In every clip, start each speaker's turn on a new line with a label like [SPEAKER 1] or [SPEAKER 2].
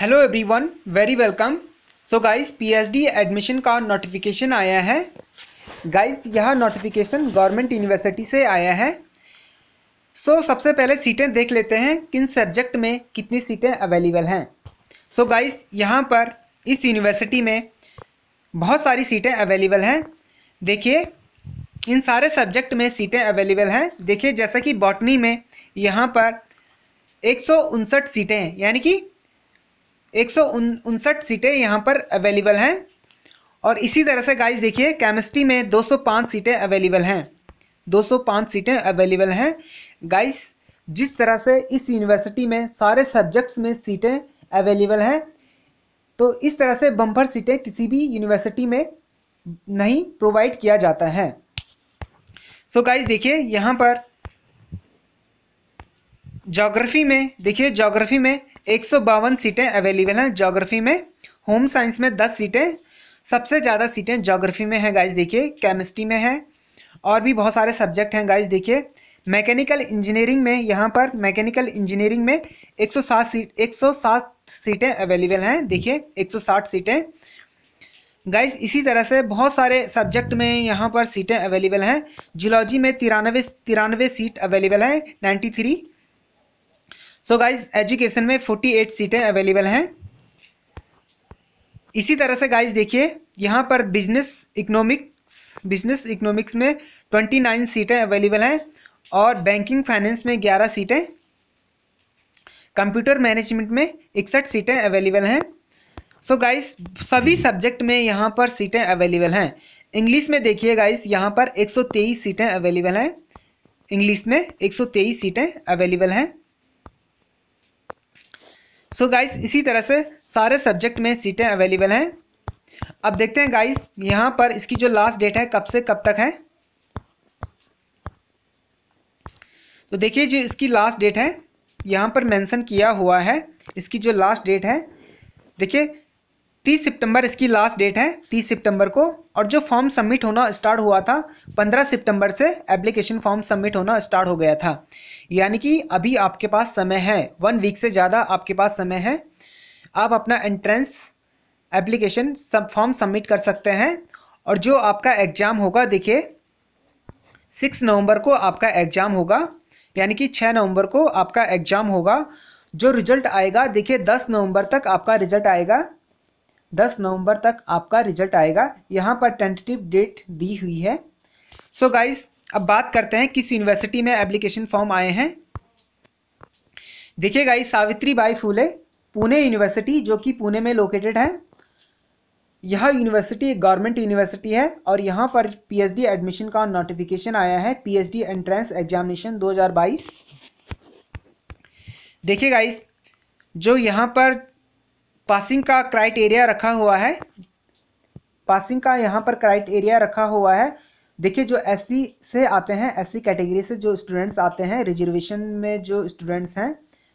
[SPEAKER 1] hello everyone very welcome so guys PhD admission का notification आया है गाइस यह नोटिफिकेशन गवर्नमेंट यूनिवर्सिटी से आया है सो so, सबसे पहले सीटें देख लेते हैं किन सब्जेक्ट में कितनी सीटें अवेलेबल हैं सो गाइस यहां पर इस यूनिवर्सिटी में बहुत सारी सीटें अवेलेबल हैं देखिए इन सारे सब्जेक्ट में सीटें अवेलेबल हैं देखिए जैसा कि बॉटनी में यहाँ पर एक सीटें यानी कि एक सौ उनसठ सीटें यहाँ पर अवेलेबल हैं और इसी तरह से गाइस देखिए केमिस्ट्री में 205 सीटें अवेलेबल हैं 205 सीटें अवेलेबल हैं गाइस जिस तरह से इस यूनिवर्सिटी में सारे सब्जेक्ट्स में सीटें अवेलेबल हैं तो इस तरह से बम्पर सीटें किसी भी यूनिवर्सिटी में नहीं प्रोवाइड किया जाता है सो गाइस देखिए यहाँ पर जोग्राफ़ी में देखिए जोग्राफ़ी में एक सीटें अवेलेबल हैं जोग्राफी में होम साइंस में दस सीटें सबसे ज़्यादा सीटें जोग्राफी में हैं गाइज देखिए केमिस्ट्री में है और भी बहुत सारे सब्जेक्ट हैं गाइज देखिए मैकेनिकल इंजीनियरिंग में यहाँ पर मैकेनिकल इंजीनियरिंग में 107 सीट 107 सीटें अवेलेबल हैं देखिए 160 सीटें गाइज इसी तरह से बहुत सारे सब्जेक्ट में यहाँ पर सीटें अवेलेबल हैं जियोलॉजी में तिरानवे तिरानवे सीट अवेलेबल हैं ninety three so guys education में फोर्टी एट सीटें अवेलेबल हैं इसी तरह से गाइज देखिए यहाँ पर बिजनेस इकोनॉमिक्स बिजनेस इकोनॉमिक्स में ट्वेंटी नाइन सीटें अवेलेबल हैं और बैंकिंग फाइनेंस में ग्यारह सीटें कंप्यूटर मैनेजमेंट में इकसठ सीटें अवेलेबल हैं सो गाइस सभी सब्जेक्ट में यहाँ पर सीटें अवेलेबल हैं इंग्लिश में देखिए गाइस यहाँ पर तेईस सीटें अवेलेबल हैं इंग्लिश में 123 सीटें अवेलेबल हैं सो गाइस इसी तरह से सारे सब्जेक्ट में सीटें अवेलेबल हैं अब देखते हैं गाइस यहाँ पर इसकी जो लास्ट डेट है कब से कब तक है तो देखिए जो इसकी लास्ट डेट है यहाँ पर मेंशन किया हुआ है इसकी जो लास्ट डेट है देखिए तीस सितंबर इसकी लास्ट डेट है तीस सितंबर को और जो फॉर्म सबमिट होना स्टार्ट हुआ था पंद्रह सितंबर से एप्लीकेशन फॉर्म सबमिट होना स्टार्ट हो गया था यानी कि अभी आपके पास समय है वन वीक से ज़्यादा आपके पास समय है आप अपना एंट्रेंस एप्लीकेशन सब फॉर्म सबमिट कर सकते हैं और जो आपका एग्ज़ाम होगा देखिए सिक्स नवंबर को आपका एग्ज़ाम होगा यानी कि छः नवंबर को आपका एग्ज़ाम होगा जो रिज़ल्ट आएगा देखिए दस नवंबर तक आपका रिज़ल्ट आएगा 10 नवंबर तक आपका रिजल्ट आएगा यहाँ पर टेंटेटिव डेट दी हुई है सो so गाइस अब बात करते हैं किस यूनिवर्सिटी में एप्लीकेशन फॉर्म आए हैं देखिए गाइस सावित्री बाई फूले पुणे यूनिवर्सिटी जो कि पुणे में लोकेटेड है यह यूनिवर्सिटी एक गवर्नमेंट यूनिवर्सिटी है और यहाँ पर पीएचडी एडमिशन का नोटिफिकेशन आया है पीएचडी एंट्रेंस एग्जामिनेशन 2022 देखिए गाइस जो यहाँ पर पासिंग का क्राइटेरिया रखा हुआ है पासिंग का यहाँ पर क्राइटेरिया रखा हुआ है देखिए जो एस से आते हैं एस कैटेगरी से जो स्टूडेंट्स आते हैं रिजर्वेशन में जो स्टूडेंट्स हैं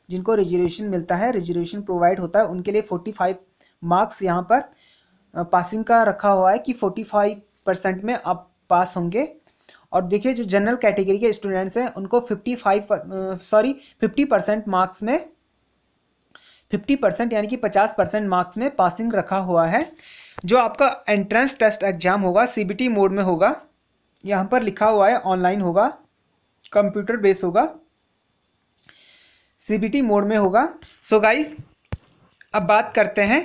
[SPEAKER 1] जिनको रिजर्वेशन मिलता है रिजर्वेशन प्रोवाइड होता है उनके लिए 45 मार्क्स यहाँ पर पासिंग का रखा हुआ है कि 45 परसेंट में आप पास होंगे और देखिए जो जनरल कैटेगरी के स्टूडेंट्स हैं उनको 55 सॉरी 50 परसेंट मार्क्स में फिफ्टी परसेंट यानी कि पचास परसेंट मार्क्स में पासिंग रखा हुआ है जो आपका एंट्रेंस टेस्ट एग्जाम होगा सीबीटी मोड में होगा यहाँ पर लिखा हुआ है ऑनलाइन होगा कंप्यूटर बेस होगा सीबीटी मोड में होगा सो so गाइस अब बात करते हैं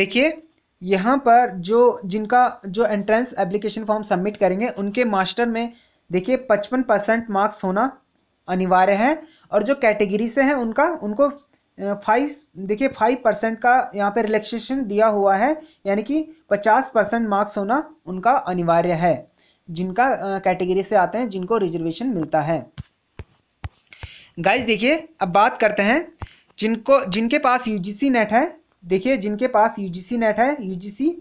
[SPEAKER 1] देखिए यहाँ पर जो जिनका जो एंट्रेंस एप्लीकेशन फॉर्म सबमिट करेंगे उनके मास्टर में देखिए पचपन परसेंट मार्क्स होना अनिवार्य है और जो कैटेगरी से हैं उनका उनको फाइव देखिए फाइव परसेंट का यहाँ पे रिलैक्सेशन दिया हुआ है यानी कि पचास परसेंट मार्क्स होना उनका अनिवार्य है जिनका कैटेगरी से आते हैं जिनको रिजर्वेशन मिलता है गाइस देखिए अब बात करते हैं जिनको जिनके पास यूजीसी नेट है देखिए जिनके पास यूजीसी नेट है यूजीसी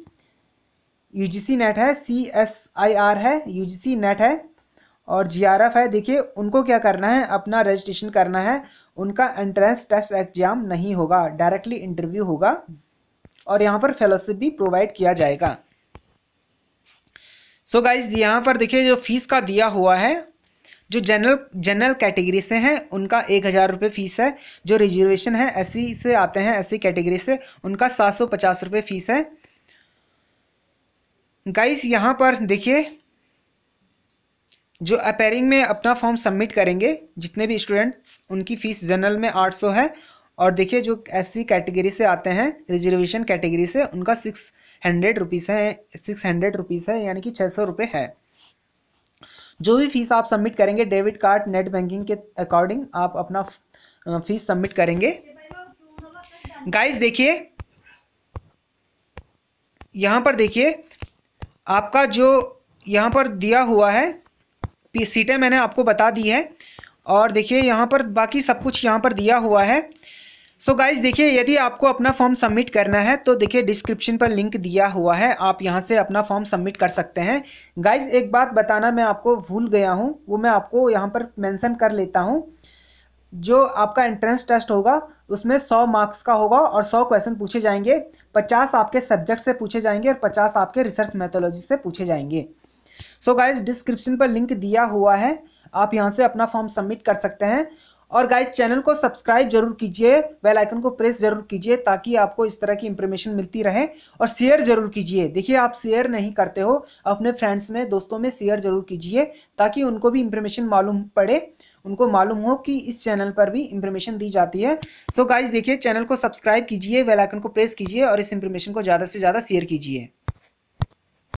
[SPEAKER 1] यूजीसी नेट है सी एस आई आर है यूजीसी नेट है और एफ है देखिए उनको क्या करना है अपना रजिस्ट्रेशन करना है उनका एंट्रेंस टेस्ट एग्जाम नहीं होगा डायरेक्टली इंटरव्यू होगा और यहाँ पर फेलोशिप भी प्रोवाइड किया जाएगा सो गाइज यहाँ पर देखिए जो फीस का दिया हुआ है जो जनरल जनरल कैटेगरी से हैं उनका एक हज़ार रुपये फ़ीस है जो रिजर्वेशन है एस से आते हैं एस कैटेगरी से उनका सात सौ पचास रुपये फ़ीस है गाइस यहाँ पर देखिए जो अपेयरिंग में अपना फॉर्म सबमिट करेंगे जितने भी स्टूडेंट्स उनकी फ़ीस जनरल में 800 है और देखिए जो एस कैटेगरी से आते हैं रिजर्वेशन कैटेगरी से उनका सिक्स हंड्रेड रुपीज़ है सिक्स हंड्रेड रुपीज़ है यानी कि छः सौ रुपये है जो भी फ़ीस आप सबमिट करेंगे डेबिट कार्ड नेट बैंकिंग के अकॉर्डिंग आप अपना फ़ीस सबमिट करेंगे गाइस देखिए यहाँ पर देखिए आपका जो यहाँ पर दिया हुआ है सीटें मैंने आपको बता दी हैं और देखिए यहाँ पर बाकी सब कुछ यहाँ पर दिया हुआ है सो so गाइज देखिए यदि आपको अपना फॉर्म सबमिट करना है तो देखिए डिस्क्रिप्शन पर लिंक दिया हुआ है आप यहाँ से अपना फॉर्म सबमिट कर सकते हैं गाइज एक बात बताना मैं आपको भूल गया हूँ वो मैं आपको यहाँ पर मेंशन कर लेता हूँ जो आपका एंट्रेंस टेस्ट होगा उसमें 100 मार्क्स का होगा और 100 क्वेश्चन पूछे जाएंगे 50 आपके सब्जेक्ट से पूछे जाएंगे और 50 आपके रिसर्च मैथोलॉजी से पूछे जाएंगे सो गाइज डिस्क्रिप्शन पर लिंक दिया हुआ है आप यहाँ से अपना फॉर्म सबमिट कर सकते हैं और गाइज चैनल को सब्सक्राइब जरूर कीजिए बेल आइकन को प्रेस जरूर कीजिए ताकि आपको इस तरह की इंफॉर्मेशन मिलती रहे और शेयर जरूर कीजिए देखिए आप शेयर नहीं करते हो अपने फ्रेंड्स में दोस्तों में शेयर जरूर कीजिए ताकि उनको भी इंफॉर्मेशन मालूम पड़े उनको मालूम हो कि इस चैनल पर भी इंफॉर्मेशन दी जाती है सो गाइज देखिए चैनल को सब्सक्राइब कीजिए वेल को प्रेस कीजिए और इस इंफॉर्मेशन को ज़्यादा से ज़्यादा शेयर कीजिए